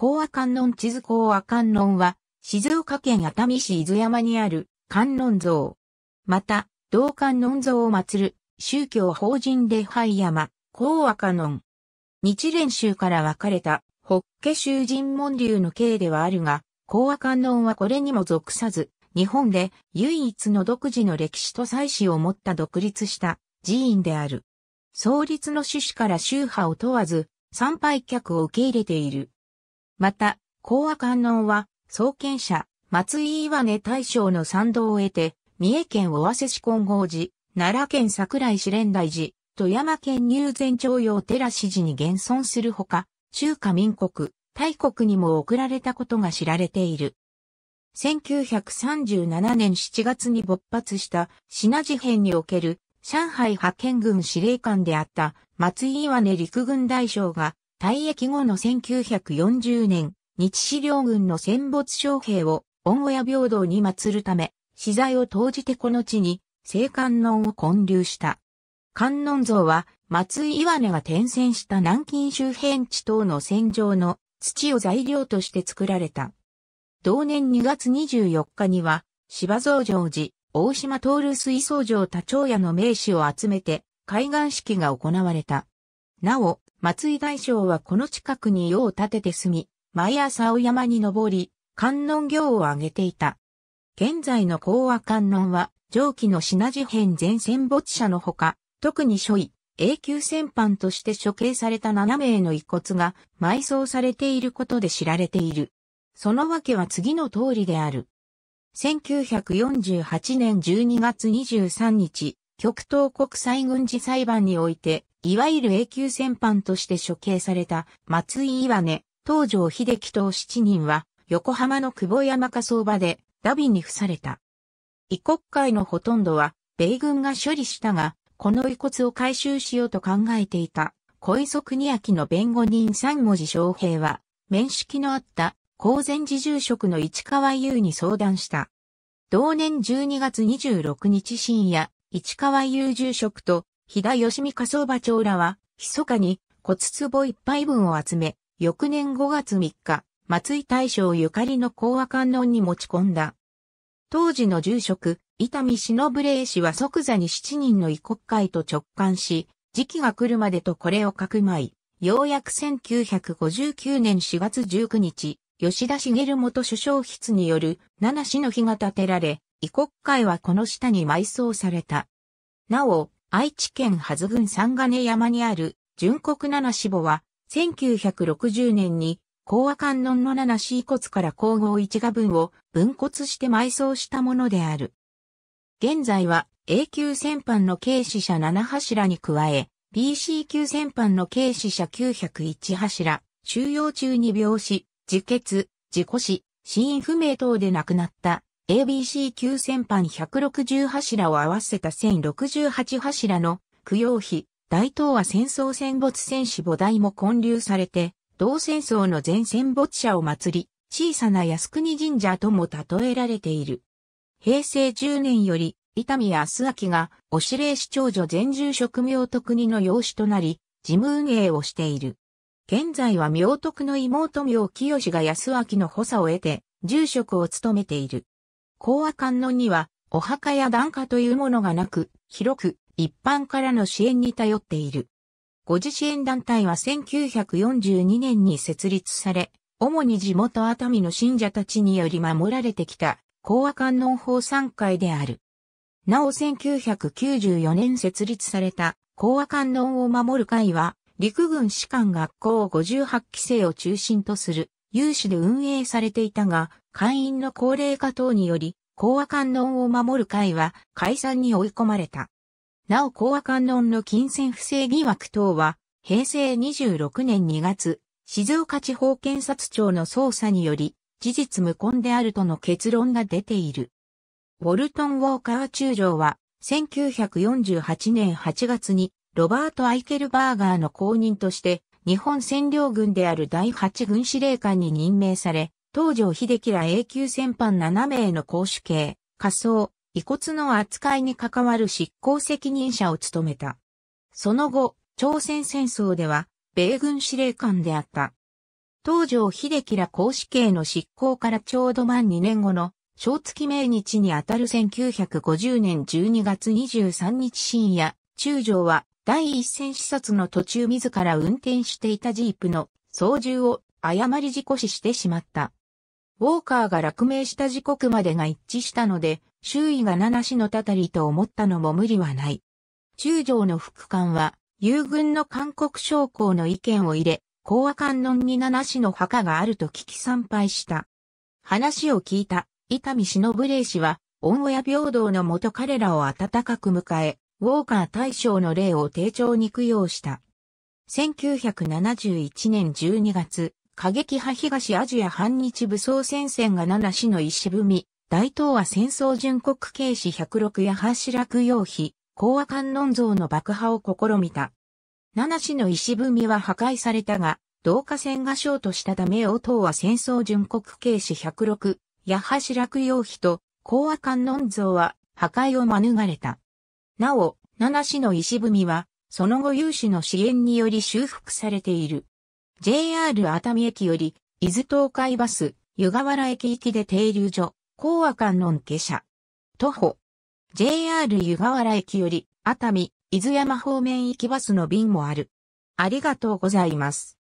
高和観音地図高和観音は、静岡県熱海市伊豆山にある観音像。また、同観音像を祀る宗教法人礼拝山、高和観音。日蓮宗から分かれた法華宗人門流の経ではあるが、高和観音はこれにも属さず、日本で唯一の独自の歴史と祭祀を持った独立した寺院である。創立の趣旨から宗派を問わず、参拝客を受け入れている。また、講和観音は、創建者、松井岩根大将の賛同を得て、三重県尾鷲市金剛寺、奈良県桜井市連大寺、富山県入善町用寺市寺に現存するほか、中華民国、大国にも送られたことが知られている。1937年7月に勃発した品事変における上海派遣軍司令官であった松井岩根陸軍大将が退役後の1940年、日資両軍の戦没将兵を恩親平等に祀るため、資材を投じてこの地に、聖観音を建立した。観音像は、松井岩根が転戦した南京周辺地等の戦場の土を材料として作られた。同年2月24日には、芝増上寺、大島徹水槽城多長屋の名士を集めて、海岸式が行われた。なお、松井大将はこの近くに世を立てて住み、毎朝お山に登り、観音行を挙げていた。現在の講和観音は、上記の品事変全戦没者のほか、特に初位、永久戦犯として処刑された7名の遺骨が埋葬されていることで知られている。そのわけは次の通りである。1948年12月23日、極東国際軍事裁判において、いわゆる永久戦犯として処刑された松井岩根、東条秀樹等七人は、横浜の久保山火葬場で、ダビに付された。異国会のほとんどは、米軍が処理したが、この遺骨を回収しようと考えていた、小磯国明の弁護人三文字昌平は、面識のあった公然寺住職の市川優に相談した。同年12月26日深夜、市川優住職と日田吉美火葬場長らは、密かに骨壺一杯分を集め、翌年5月3日、松井大将ゆかりの講和観音に持ち込んだ。当時の住職、伊丹忍霊氏は即座に7人の異国会と直感し、時期が来るまでとこれをかくまい、ようやく1959年4月19日、吉田茂元首相室による七死の日が建てられ、異国会はこの下に埋葬された。なお、愛知県はず郡三金山にある純国七志母は、1960年に、高和観音の七志遺骨から皇后一画分を分骨して埋葬したものである。現在は、A 級戦犯の軽死者七柱に加え、BC 級戦犯の軽死者901柱、収容中に病死、自決、自己死、死因不明等で亡くなった ABC 級戦犯160柱を合わせた1068柱の供養碑、大東亜戦争戦没戦士母台も建立されて、同戦争の全戦没者を祀り、小さな靖国神社とも例えられている。平成10年より、伊丹康明が、お指令市長女全住職名徳にの養子となり、事務運営をしている。現在は明徳の妹明清が康明の補佐を得て、住職を務めている。講和観音には、お墓や檀家というものがなく、広く一般からの支援に頼っている。ご自援団体は1942年に設立され、主に地元熱海の信者たちにより守られてきた、講和観音法参会である。なお1994年設立された、講和観音を守る会は、陸軍士官学校58期生を中心とする有志で運営されていたが、会員の高齢化等により、講和観音を守る会は解散に追い込まれた。なお講和観音の金銭不正疑惑等は、平成26年2月、静岡地方検察庁の捜査により、事実無根であるとの結論が出ている。ウォルトン・ウォーカー中将は、1948年8月に、ロバート・アイケルバーガーの後任として、日本占領軍である第8軍司令官に任命され、東条秀樹ら永久戦犯7名の公主刑、仮装、遺骨の扱いに関わる執行責任者を務めた。その後、朝鮮戦争では、米軍司令官であった。東条秀樹ら公主刑の執行からちょうど満2年後の、正月命日にあたる1950年12月23日深夜、中将は第一線視察の途中自ら運転していたジープの操縦を誤り事故死してしまった。ウォーカーが落命した時刻までが一致したので、周囲が七死のたたりと思ったのも無理はない。中将の副官は、友軍の韓国将校の意見を入れ、講和観音に七死の墓があると聞き参拝した。話を聞いた、伊丹忍礼氏は、恩親平等のもと彼らを温かく迎え、ウォーカー大将の霊を丁重に供養した。1971年12月、過激派東アジア反日武装戦線が七市の石踏み、大東亜戦争巡国警視106や柱供養碑、講和観音像の爆破を試みた。七市の石踏みは破壊されたが、同化線がショートしたため大東は戦争巡国警視106、八柱供養碑と講和観音像は破壊を免れた。なお、七市の石踏みは、その後有志の支援により修復されている。JR 熱海駅より、伊豆東海バス、湯河原駅行きで停留所、高和観音下車。徒歩。JR 湯河原駅より、熱海、伊豆山方面行きバスの便もある。ありがとうございます。